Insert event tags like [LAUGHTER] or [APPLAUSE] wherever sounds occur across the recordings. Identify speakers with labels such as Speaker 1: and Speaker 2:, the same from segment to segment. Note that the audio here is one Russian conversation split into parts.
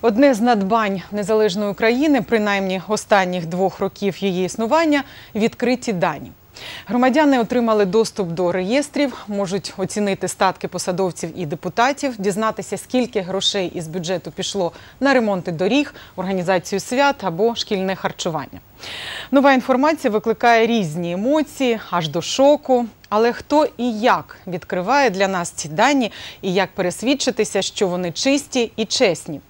Speaker 1: Одне з надбань незалежної України, принаймні останніх двох років її існування відкриті дані. Громадяни отримали доступ до реєстрів, можуть оцінити статки посадовців і депутатів, дізнатися, скільки грошей із бюджету пішло на ремонти доріг, організацію свят або шкільне харчування. Нова інформація викликає різні емоції, аж до шоку. Але хто і як відкриває для нас ці дані, і як пересвідчитися, що вони чисті і чесні?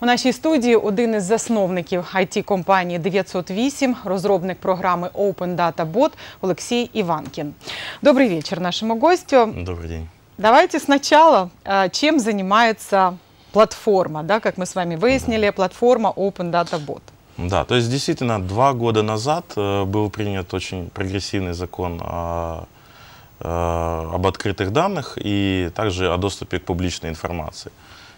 Speaker 1: У нашій студії один із засновників it компанії 908, розробник програми Open Data Bot Олексій Иванкин. Добрый вечер нашему гостю. Добрый день. Давайте сначала, а, чем занимается платформа, да, как мы с вами выяснили, платформа Open Data Bot.
Speaker 2: Да, то есть действительно два года назад э, был принят очень прогрессивный закон о э, об открытых данных и также о доступе к публичной информации.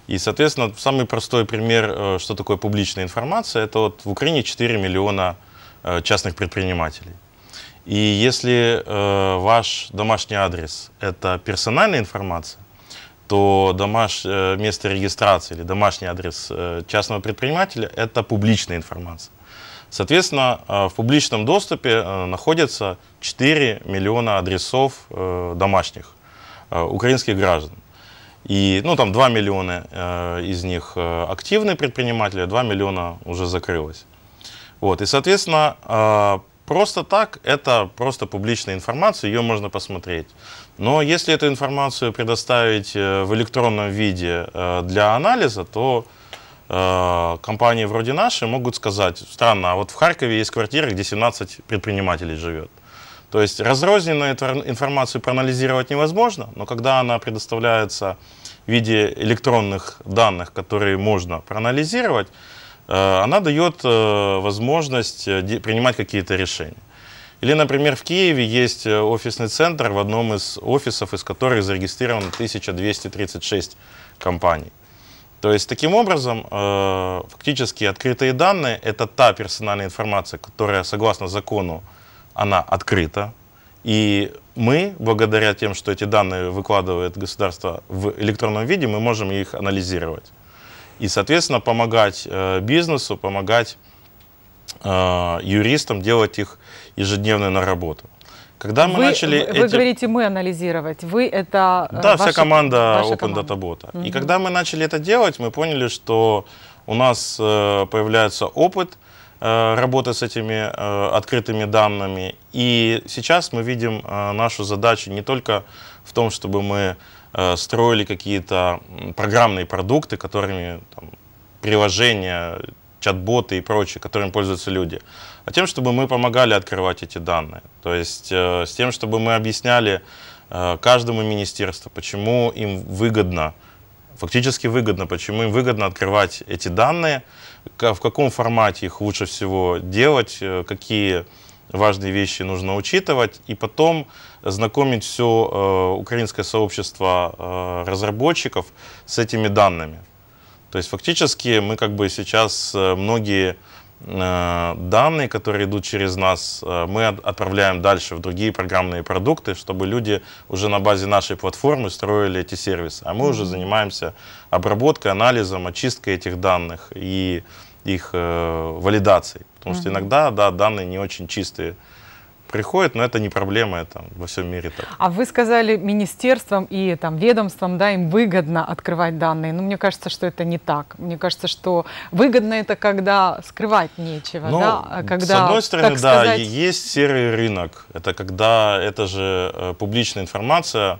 Speaker 2: И, соответственно, самый простой пример, э, что такое публичная информация, это вот в Украине 4 миллиона э, частных предпринимателей. И если э, ваш домашний адрес – это персональная информация, то домаш... место регистрации или домашний адрес частного предпринимателя – это публичная информация. Соответственно, в публичном доступе находятся 4 миллиона адресов домашних украинских граждан. И, ну, там 2 миллиона э, из них э, активные предприниматели, 2 миллиона уже закрылось. Вот, и, соответственно, э, просто так это просто публичная информация, ее можно посмотреть. Но если эту информацию предоставить э, в электронном виде э, для анализа, то э, компании вроде нашей могут сказать, странно, а вот в Харькове есть квартира, где 17 предпринимателей живет. То есть разрозненную эту информацию проанализировать невозможно, но когда она предоставляется в виде электронных данных, которые можно проанализировать, э, она дает э, возможность э, принимать какие-то решения. Или, например, в Киеве есть офисный центр, в одном из офисов, из которых зарегистрировано 1236 компаний. То есть, таким образом, фактически открытые данные – это та персональная информация, которая, согласно закону, она открыта. И мы, благодаря тем, что эти данные выкладывает государство в электронном виде, мы можем их анализировать. И, соответственно, помогать э, бизнесу, помогать э, юристам делать их ежедневную наработку. Когда мы вы, начали вы, эти...
Speaker 1: говорите, мы анализировать. Вы это... Э, да, ваша, вся команда Open
Speaker 2: Data Bot. Угу. И когда мы начали это делать, мы поняли, что у нас э, появляется опыт, э, Э, работы с этими э, открытыми данными. И сейчас мы видим э, нашу задачу не только в том, чтобы мы строили какие-то программные продукты, которыми там, приложения, чат-боты и прочее, которыми пользуются люди, а тем, чтобы мы помогали открывать эти данные. То есть с тем, чтобы мы объясняли каждому министерству, почему им выгодно, фактически выгодно, почему им выгодно открывать эти данные – в каком формате их лучше всего делать, э, какие важные вещи нужно учитывать, и потом знакомить все э, украинское сообщество э, разработчиков с этими данными. То есть фактически мы как бы сейчас многие Э, данные, которые идут через нас, э, мы отправляем дальше в другие программные продукты, чтобы люди уже на базе нашей платформы строили эти сервисы. А мы уже занимаемся обработкой, анализом, очисткой этих данных и их э, валидацией. Потому что иногда, да, данные не очень чистые приходит, но это не проблема, это во всем мире так.
Speaker 1: А вы сказали министерствам и там ведомствам, да, им выгодно открывать данные. Но ну, мне кажется, что это не так. Мне кажется, что выгодно это, когда скрывать нечего, ну, да? А когда, с одной стороны, да, сказать...
Speaker 2: есть серый рынок. Это когда это же э, публичная информация,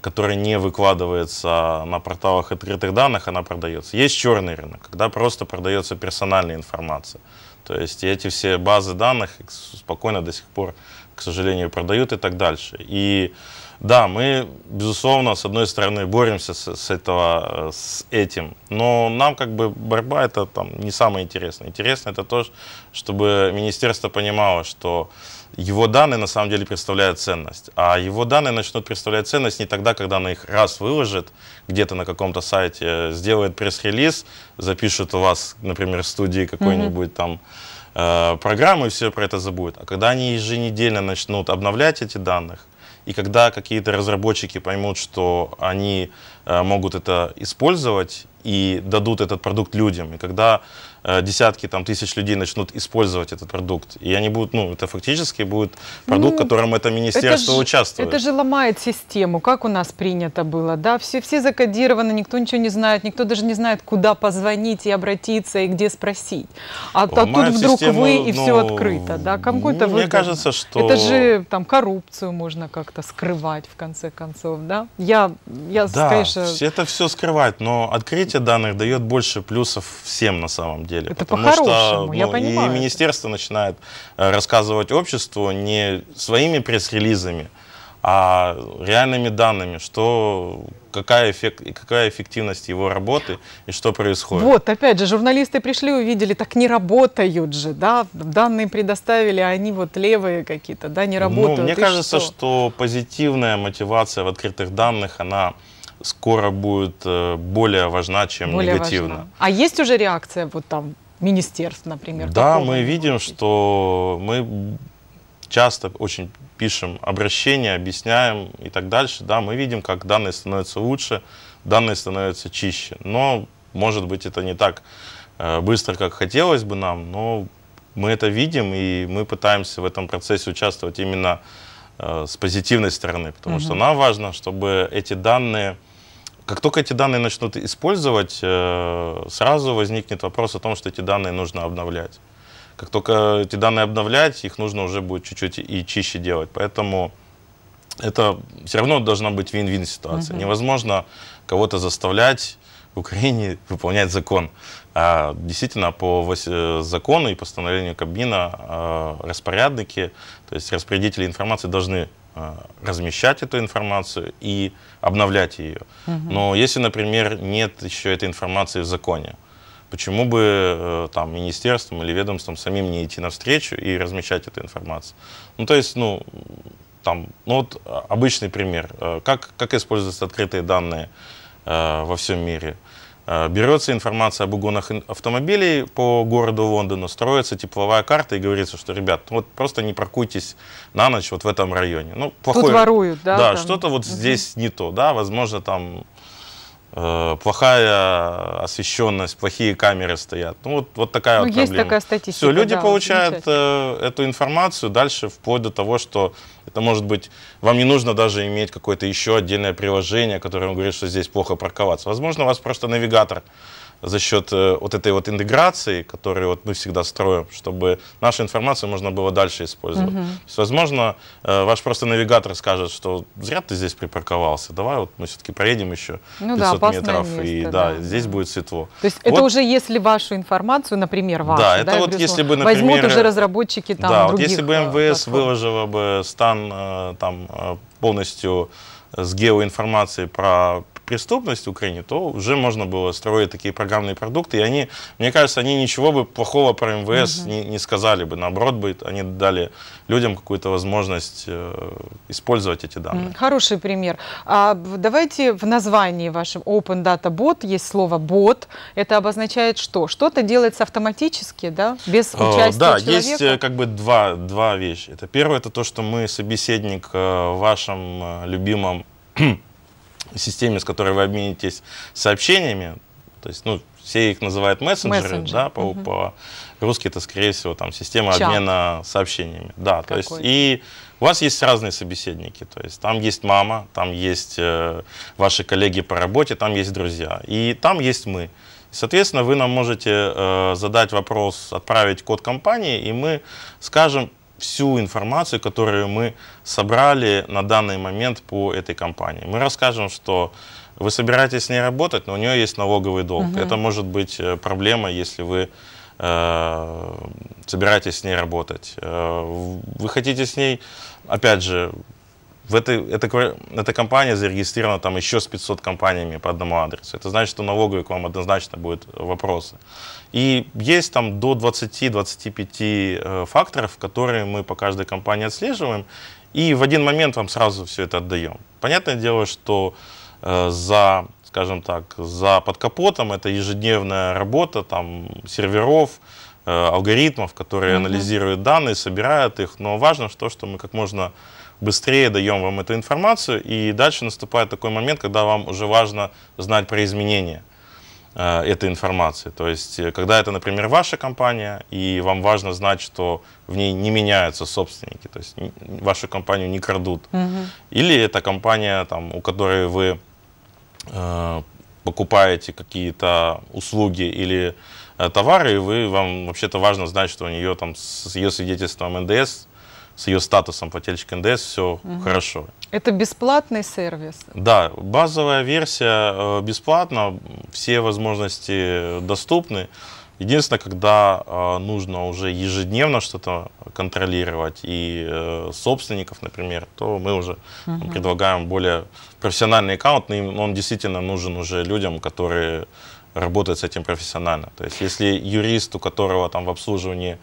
Speaker 2: которая не выкладывается на порталах открытых данных, она продается. Есть черный рынок, когда просто продается персональная информация. То есть эти все базы данных спокойно до сих пор, к сожалению, продают и так дальше. И да, мы, безусловно, с одной стороны боремся с, с, этого, с этим, но нам как бы борьба это там не самое интересное. Интересно это то, чтобы министерство понимало, что его данные на самом деле представляют ценность. А его данные начнут представлять ценность не тогда, когда она их раз выложит, где-то на каком-то сайте сделает пресс-релиз, запишет у вас, например, в студии какой-нибудь mm-hmm. там э, программы, и все про это забудет. А когда они еженедельно начнут обновлять эти данных и когда какие-то разработчики поймут, что они э, могут это использовать и дадут этот продукт людям, и когда Э, десятки там, тысяч людей начнут использовать этот продукт. И они будут, ну, это фактически будет продукт, ну, в это министерство это же, участвует. Это же
Speaker 1: ломает систему, как у нас принято было, да, все, все закодировано, никто ничего не знает, никто даже не знает, куда позвонить и обратиться, и где спросить. А, а тут вдруг систему, вы, и ну, все открыто, да, кому то Мне кажется, что... Это же там коррупцию можно как-то скрывать, в конце концов, да? Я, я да, конечно...
Speaker 2: это все скрывать, но открытие данных дает больше плюсов всем на самом деле деле. Это потому что ну, я понимаю. И министерство начинает э, рассказывать обществу не своими пресс-релизами, а реальными данными, что какая, эффект, какая эффективность его работы и что происходит.
Speaker 1: Вот, опять же, журналисты пришли, увидели, так не работают же, да, данные предоставили, а они вот левые какие-то, да, не ну, работают. Ну, мне и кажется, что?
Speaker 2: что позитивная мотивация в открытых данных, она скоро будет э, более важна, чем более негативно. Важна.
Speaker 1: А есть уже реакция вот там министерств, например? Да, мы
Speaker 2: видим, что мы часто очень пишем обращения, объясняем и так дальше. Да, мы видим, как данные становятся лучше, данные становятся чище. Но, может быть, это не так э, быстро, как хотелось бы нам, но мы это видим, и мы пытаемся в этом процессе участвовать именно э, с позитивной стороны, потому угу. что нам важно, чтобы эти данные как только эти данные начнут использовать, э, сразу возникнет вопрос о том, что эти данные нужно обновлять. Как только эти данные обновлять, их нужно уже будет чуть-чуть и чище делать. Поэтому это все равно должна быть вин-вин ситуация. Угу. Невозможно кого-то заставлять в Украине [LAUGHS] выполнять закон. А действительно, по э, закону и постановлению Кабмина э, распорядники, то есть распорядители информации должны Э, размещать эту информацию и обновлять ее. Угу. Но если, например, нет еще этой информации в законе, почему бы э, там министерством или ведомством самим не идти навстречу и размещать эту информацию? Ну, то есть, ну, там, ну вот а, обычный пример. Э, как, как используются открытые данные э, во всем мире? Э, Э, берется информация об угонах автомобилей по городу Лондону, строится тепловая карта и говорится, что, ребят, вот просто не паркуйтесь на ночь вот в этом районе. Ну, плохой... Тут воруют, да? Да, что-то вот угу. здесь не то, да, возможно, там э, плохая освещенность, плохие камеры стоят. Ну, вот, вот такая ну, вот есть проблема. есть такая статистика. Все, люди да, получают э, эту информацию дальше вплоть до того, что это может быть, вам не нужно даже иметь какое-то еще отдельное приложение, которое вам говорит, что здесь плохо парковаться. Возможно, у вас просто навигатор за счет э, вот этой вот интеграции, которую вот мы всегда строим, чтобы нашу информацию можно было дальше использовать. Mm-hmm. есть, возможно, э, ваш просто навигатор скажет, что зря ты здесь припарковался, давай вот мы все-таки проедем еще ну, 500 да, метров, место, и да, да, здесь будет светло. То есть вот, это уже
Speaker 1: если вашу информацию, например, вашу, да, это да, вот если бы, например, возьмут уже разработчики там да, других вот если бы э, МВС платформ.
Speaker 2: выложила бы стан э, там э, полностью с геоинформацией про преступность в Украине, то уже можно было строить такие программные продукты. И они, мне кажется, они ничего бы плохого про МВС угу. не, не сказали бы. Наоборот, бы они дали людям какую-то возможность э, использовать эти данные.
Speaker 1: Хороший пример. А давайте в названии вашем Open Data Bot есть слово бот. Это обозначает что? Что-то делается автоматически, да? Без э, участия да, э, человека? Да,
Speaker 2: есть как бы два, два вещи. Это первое, это то, что мы собеседник э, в вашем любимом системе, с которой вы обменитесь сообщениями, то есть, ну, все их называют мессенджеры, Мессенджер. да, по, угу. по русски это, скорее всего, там система Чат. обмена сообщениями. Да, Какой? то есть, и у вас есть разные собеседники, то есть там есть мама, там есть э, ваши коллеги по работе, там есть друзья, и там есть мы. Соответственно, вы нам можете э, задать вопрос, отправить код компании, и мы скажем, всю информацию, которую мы собрали на данный момент по этой компании. Мы расскажем, что вы собираетесь с ней работать, но у нее есть налоговый долг. Угу. Это может быть э, проблема, если вы э, собираетесь с ней работать. Э, вы хотите с ней, опять же, в этой, эта, эта компания зарегистрирована там еще с 500 компаниями по одному адресу. Это значит, что налоговые к вам однозначно будут э, вопросы. И есть там до 20-25 э, факторов, которые мы по каждой компании отслеживаем, и в один момент вам сразу все это отдаем. Понятное дело, что э, за скажем так, за под капотом это ежедневная работа там серверов, э, алгоритмов, которые mm-hmm. анализируют данные, собирают их. Но важно то, что мы как можно быстрее даем вам эту информацию, и дальше наступает такой момент, когда вам уже важно знать про изменения э, этой информации. То есть, э, когда это, например, ваша компания, и вам важно знать, что в ней не меняются собственники, то есть вашу компанию не крадут. Угу. Или это компания, там, у которой вы э, покупаете какие-то услуги или э, товары, и вы, вам вообще-то важно знать, что у нее там с ее свидетельством НДС с ее статусом плательщик НДС, все угу. хорошо.
Speaker 1: Это бесплатный сервис?
Speaker 2: Да, базовая версия э, бесплатна, все возможности доступны. Единственное, когда э, нужно уже ежедневно что-то контролировать и э, собственников, например, то мы уже угу. предлагаем более профессиональный аккаунт, но им, он действительно нужен уже людям, которые работают с этим профессионально. То есть если юрист, у которого там в обслуживании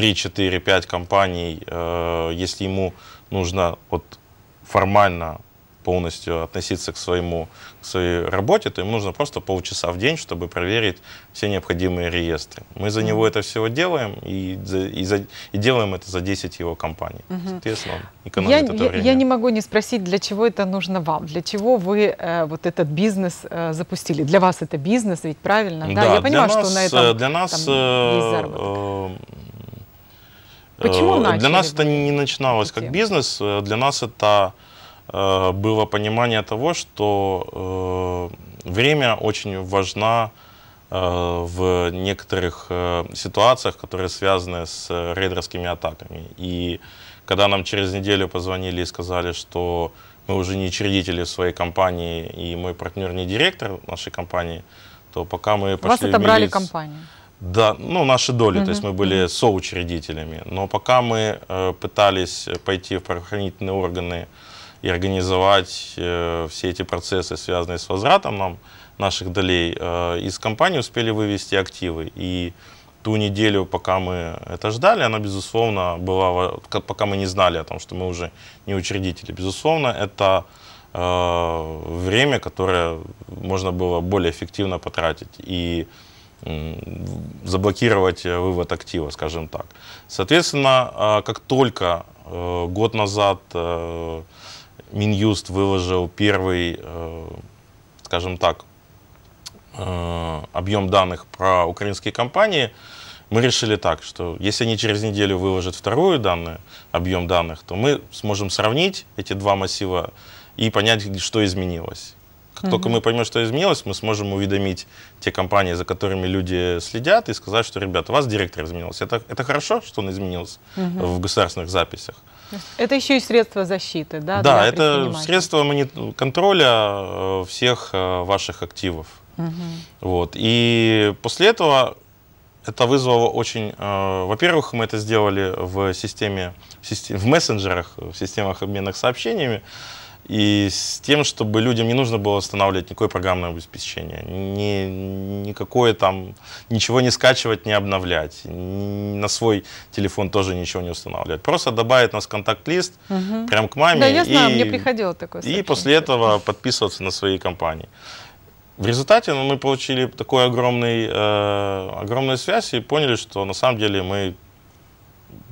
Speaker 2: 3-4-5 компаний, э, если ему нужно вот формально полностью относиться к, своему, к своей работе, то ему нужно просто полчаса в день, чтобы проверить все необходимые реестры. Мы за него это всего делаем и, за, и, за, и делаем это за 10 его компаний. Угу. Соответственно, экономит я, это я, время. Я
Speaker 1: не могу не спросить, для чего это нужно вам? Для чего вы э, вот этот бизнес э, запустили? Для вас это бизнес, ведь правильно? Да, да? я понимаю, нас, что на этом э, Для нас там, э, Почему э, начали? Э, для нас
Speaker 2: это не начиналось как бизнес, для нас это было понимание того, что э, время очень важно в некоторых ситуациях, которые связаны с рейдерскими атаками. И когда нам через неделю позвонили и сказали, что мы уже не учредители своей компании, и мой партнер не директор нашей компании, то пока мы пошли Вас отобрали в милиц... компанию. Да, ну, наши доли, mm-hmm. то есть мы были соучредителями. Но пока мы э, пытались пойти в правоохранительные органы и организовать э, все эти процессы, связанные с возвратом нам наших долей, э, из компании успели вывести активы. И ту неделю, пока мы это ждали, она, безусловно, была, пока мы не знали о том, что мы уже не учредители, безусловно, это э, время, которое можно было более эффективно потратить. И заблокировать э, вывод актива, скажем так. Соответственно, а, как только э, год назад э, Минюст выложил первый, скажем так, объем данных про украинские компании, мы решили так, что если они через неделю выложат вторую данные объем данных, то мы сможем сравнить эти два массива и понять, что изменилось. Как угу. только мы поймем, что изменилось, мы сможем уведомить те компании, за которыми люди следят, и сказать, что, ребята, у вас директор изменился. Это, это хорошо, что он изменился угу. в государственных записях.
Speaker 1: Это еще и средство защиты, да? Да, это средство
Speaker 2: контроля э, всех э, ваших активов. Угу. Вот. И после этого это вызвало очень... Э, во-первых, мы это сделали в системе, в, системе, в мессенджерах, в системах обмена сообщениями и с тем, чтобы людям не нужно было устанавливать никакое программное обеспечение, ни, никакое там, ничего не скачивать, не обновлять, ни, на свой телефон тоже ничего не устанавливать. Просто добавить нас в контакт-лист
Speaker 1: угу. прям
Speaker 2: к маме. Да, я знаю, и, мне приходило такое И после этого подписываться на свои компании. В результате ну, мы получили такую огромный, э, огромную связь и поняли, что на самом деле мы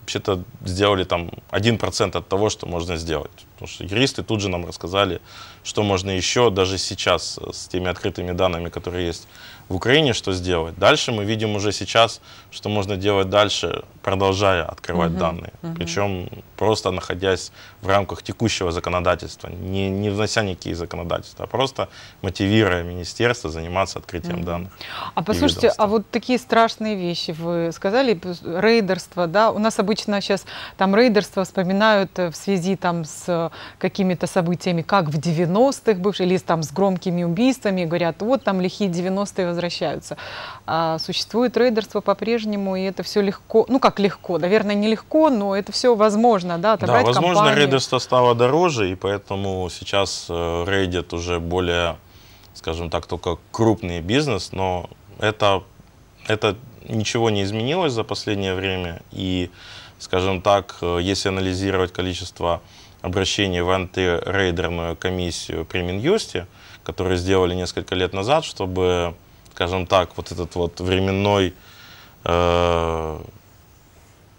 Speaker 2: вообще-то сделали там 1% от того, что можно сделать. Потому что юристы тут же нам рассказали, что можно еще даже сейчас э, с теми открытыми данными, которые есть в Украине, что сделать. Дальше мы видим уже сейчас, что можно делать дальше, продолжая открывать угу, данные. Угу. Причем просто находясь в рамках текущего законодательства, не, не внося никакие законодательства, а просто мотивируя министерство заниматься открытием угу. данных.
Speaker 1: А послушайте, а вот такие страшные вещи вы сказали, рейдерство, да? У нас обычно сейчас там рейдерство вспоминают э, в связи там с э, какими-то событиями, как в 90-х бывших, или там с громкими убийствами, говорят, вот там лихие 90-е возвращаются. А существует рейдерство по-прежнему, и это все легко, ну как легко, наверное, не легко, но это все возможно, да, отобрать Да, возможно, компанию. рейдерство
Speaker 2: стало дороже, и поэтому сейчас э, рейдит уже более, скажем так, только крупный бизнес, но это, это ничего не изменилось за последнее время, и скажем так, э, если анализировать количество обращение в антирейдерную комиссию при Минюсте, которую сделали несколько лет назад, чтобы, скажем так, вот этот вот временной, э,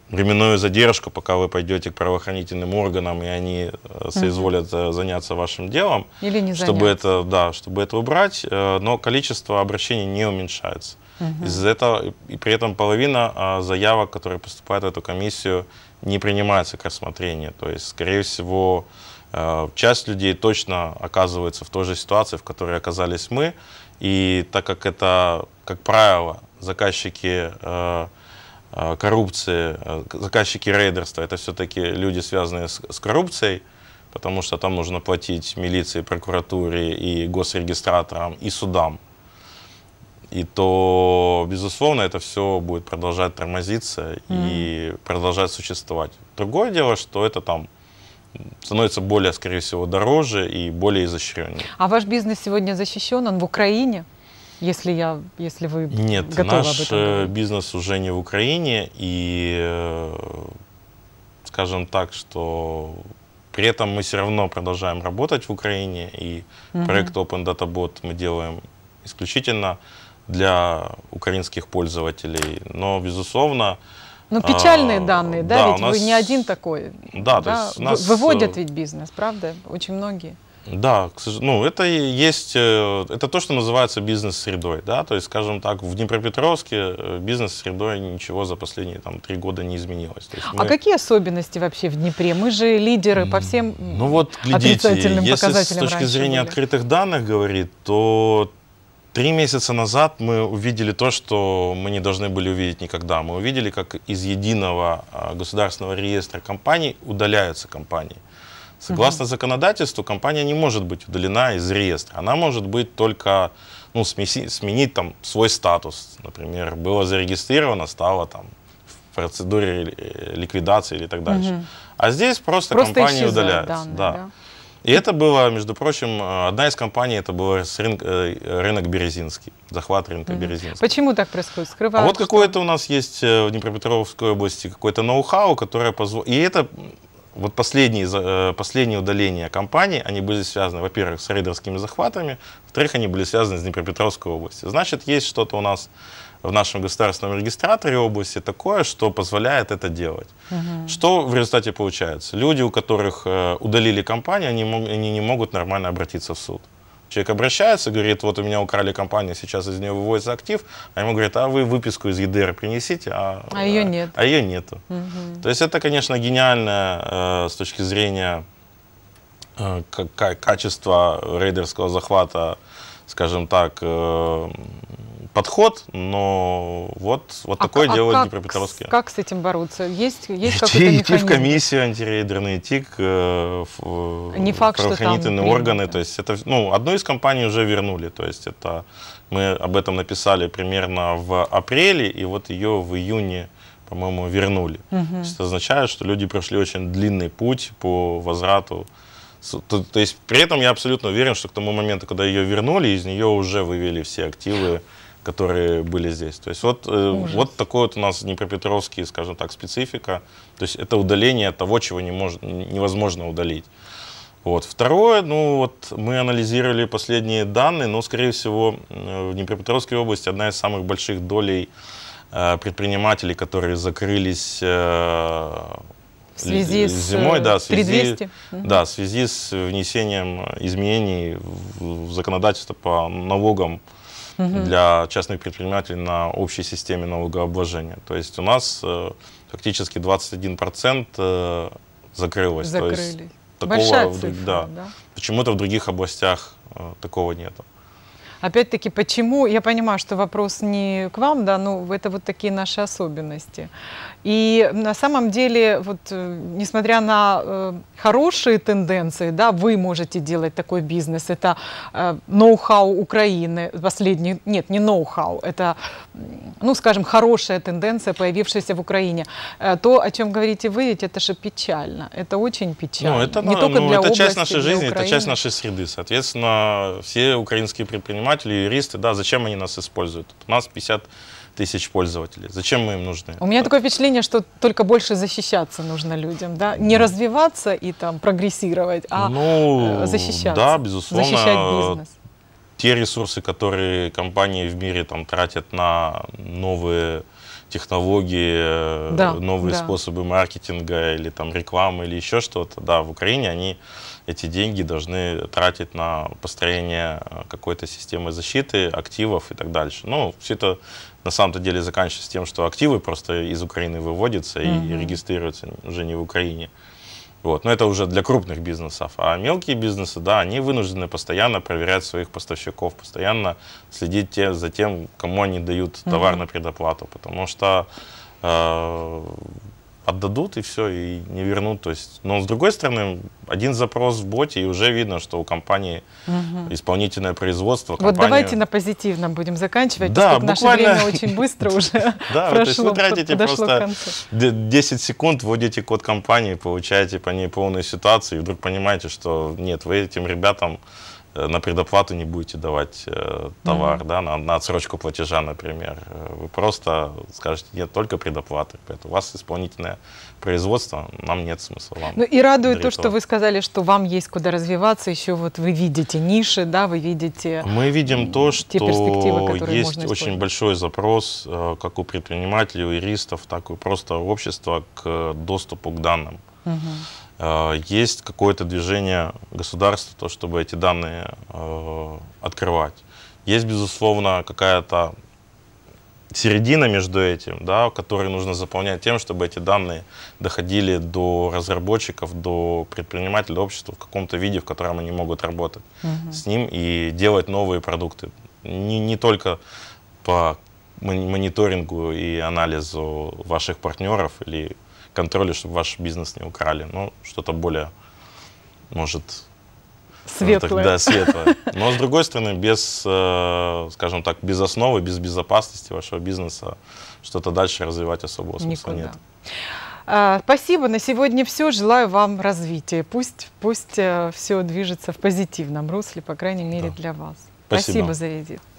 Speaker 2: временную задержку, пока вы пойдете к правоохранительным органам, и они э, соизволят угу. заняться вашим делом,
Speaker 1: Или не чтобы,
Speaker 2: это, да, чтобы это убрать, но количество обращений не уменьшается. Угу. Из-за этого, и при этом половина заявок, которые поступают в эту комиссию, не принимаются к рассмотрению. То есть, скорее всего, э, часть людей точно оказывается в той же ситуации, в которой оказались мы. И так как это, как правило, заказчики э, э, коррупции, заказчики рейдерства, это все-таки люди, связанные с, с коррупцией, потому что там нужно платить милиции, прокуратуре и госрегистраторам, и судам и то, безусловно, это все будет продолжать тормозиться mm. и продолжать существовать. Другое дело, что это там становится более, скорее всего, дороже и более изощреннее.
Speaker 1: А ваш бизнес сегодня защищен? Он в Украине? Если, я, если вы Нет, готовы наш об этом э,
Speaker 2: бизнес уже не в Украине, и э, скажем так, что при этом мы все равно продолжаем работать в Украине, и угу. проект Open Data Bot мы делаем исключительно для украинских пользователей, но, безусловно... Но ну, печальные а, данные, да, да ведь нас, вы не один
Speaker 1: такой. Да, да то есть нас... Выводят э, ведь бизнес, правда? Очень многие.
Speaker 2: Да, ну это есть, э, это то, что называется бизнес-средой, да, то есть, скажем так, в Днепропетровске э, бизнес-средой ничего за последние там три года не изменилось. А мы... А
Speaker 1: какие особенности вообще в Днепре? Мы же лидеры по всем ну вот глядите, отрицательным если показателям. с точки зрения были.
Speaker 2: открытых данных говорит, то Три месяца назад мы увидели то, что мы не должны были увидеть никогда. Мы увидели, как из единого а, государственного реестра компаний удаляются компании. Согласно угу. законодательству, компания не может быть удалена из реестра. Она может быть только ну, смеси, сменить там свой статус. Например, было зарегистрировано, стало там в процедуре э, ликвидации или так дальше. Угу. А здесь просто, просто компания исчезает, удаляется. Данные, да. Да. И это было, между прочим, э, одна из компаний, это был рынок, э, рынок Березинский, захват рынка угу. Березинского.
Speaker 1: Почему так происходит? Скрывают? А вот
Speaker 2: какое-то у нас есть э, в Днепропетровской области какое-то ноу-хау, которое позволит... И это вот последние, э, последние удаления компаний, они были связаны, во-первых, с рейдерскими захватами, во-вторых, они были связаны с Днепропетровской областью. Значит, есть что-то у нас в нашем государственном регистраторе области такое, что позволяет это делать. Угу. Что в результате получается? Люди, у которых э, удалили компанию, они, они не могут нормально обратиться в суд. Человек обращается, говорит, вот у меня украли компанию, сейчас из нее выводится актив, а ему говорят, а вы выписку из ЕДР принесите, а, а,
Speaker 1: а ее э, нет. А ее нету. Угу. То
Speaker 2: есть это, конечно, гениально э, с точки зрения э, качества рейдерского захвата, скажем так, э, подход, но вот, вот а, такое а делают днепропетровские.
Speaker 1: Как с этим бороться? Есть, есть какой-то Идти в
Speaker 2: комиссию антирейдерный ТИК, э, в, э, Не факт, правоохранительные что там органы. То есть это, ну, одну из компаний уже вернули. То есть это мы об этом написали примерно в апреле, и вот ее в июне по-моему, вернули. Угу. Это означает, что люди прошли очень длинный путь по возврату то, то есть при этом я абсолютно уверен, что к тому моменту, когда ее вернули, из нее уже вывели все активы которые были здесь. То есть вот, э, вот такой вот у нас Днепропетровский, скажем так, специфика. То есть это удаление того, чего не мож, невозможно удалить. Вот. Второе, ну вот мы анализировали последние данные, но, скорее всего, в Днепропетровской области одна из самых больших долей э, предпринимателей, которые закрылись э, в связи с зимой, да, в связи, да, в связи с внесением изменений в, в законодательство по налогам для частных предпринимателей на общей системе налогообложения. То есть у нас э, фактически 21% э, закрылось. Закрыли. есть, такого, Большая цифра, да. да. Почему-то в других областях э, такого нету.
Speaker 1: Опять-таки, почему, я понимаю, что вопрос не к вам, да, но это вот такие наши особенности. И на самом деле, вот, э, несмотря на э, хорошие тенденции, да, вы можете делать такой бизнес. Это э, ноу-хау Украины, последний, нет, не ноу-хау, это, ну, скажем, хорошая тенденция, появившаяся в Украине. Э, то, о чем говорите вы, ведь это же печально, это очень печально. Ну, это, не ну, только ну, для это области, часть нашей жизни, это часть
Speaker 2: нашей среды. Соответственно, все украинские предприниматели, юристы, да, зачем они нас используют? У нас 50 тысяч пользователей. Зачем мы им нужны?
Speaker 1: У меня такое впечатление, что только больше защищаться нужно людям, да? Не развиваться и там прогрессировать, а ну, э, защищаться. Да, безусловно. Защищать бизнес.
Speaker 2: Те ресурсы, которые компании в мире там тратят на новые технологии, э, да, новые да. способы маркетинга или там рекламы или еще что-то, да, в Украине они эти деньги должны тратить на построение э, какой-то системы защиты, активов и так дальше. Ну, все это на самом-то деле заканчивается тем, что активы просто из Украины выводятся mm -hmm. и регистрируются уже не в Украине. Вот. Но это уже для крупных бизнесов. А мелкие бизнесы, да, они вынуждены постоянно проверять своих поставщиков, постоянно следить те, за тем, кому они дают товар mm -hmm. на предоплату. Потому что э, отдадут и все, и не вернут. То есть, но с другой стороны, один запрос в боте, и уже видно, что у компании угу. исполнительное производство. Вот давайте на
Speaker 1: позитивном будем заканчивать, да, буквально... наше время очень быстро уже [LAUGHS] Да, то есть вы тратите просто
Speaker 2: 10 секунд, вводите код компании, получаете по ней полную ситуацию, и вдруг понимаете, что нет, вы этим ребятам Э, на предоплату не будете давать э, товар, mm-hmm. да, на, на отсрочку платежа, например. Э, вы просто скажете, нет, только предоплаты. Поэтому у вас исполнительное производство, нам нет смысла вам. Ну и радует то, этого. что вы
Speaker 1: сказали, что вам есть куда развиваться, еще вот вы видите ниши, да, вы видите Мы видим то, что есть очень
Speaker 2: большой запрос э, как у предпринимателей, у юристов, так и просто общества к э, доступу к данным. Угу. Э, есть какое-то движение государства, то, чтобы эти данные э, открывать. Есть, безусловно, какая-то середина между этим, да, который нужно заполнять тем, чтобы эти данные доходили до разработчиков, до предпринимателей, до общества в каком-то виде, в котором они могут работать угу. с ним и делать новые продукты. Не, не только по мониторингу и анализу ваших партнеров или контроля, чтобы ваш бизнес не украли. Ну, что-то более, может, ну, Светлое. Так, да, светлое. Но, с другой стороны, без, э, скажем так, без основы, без безопасности вашего бизнеса что-то дальше развивать особого смысла Никуда. нет.
Speaker 1: А, спасибо, на сегодня все. Желаю вам развития. Пусть, пусть э, все движется в позитивном русле, по крайней мере, да. для вас. Спасибо, спасибо за визит.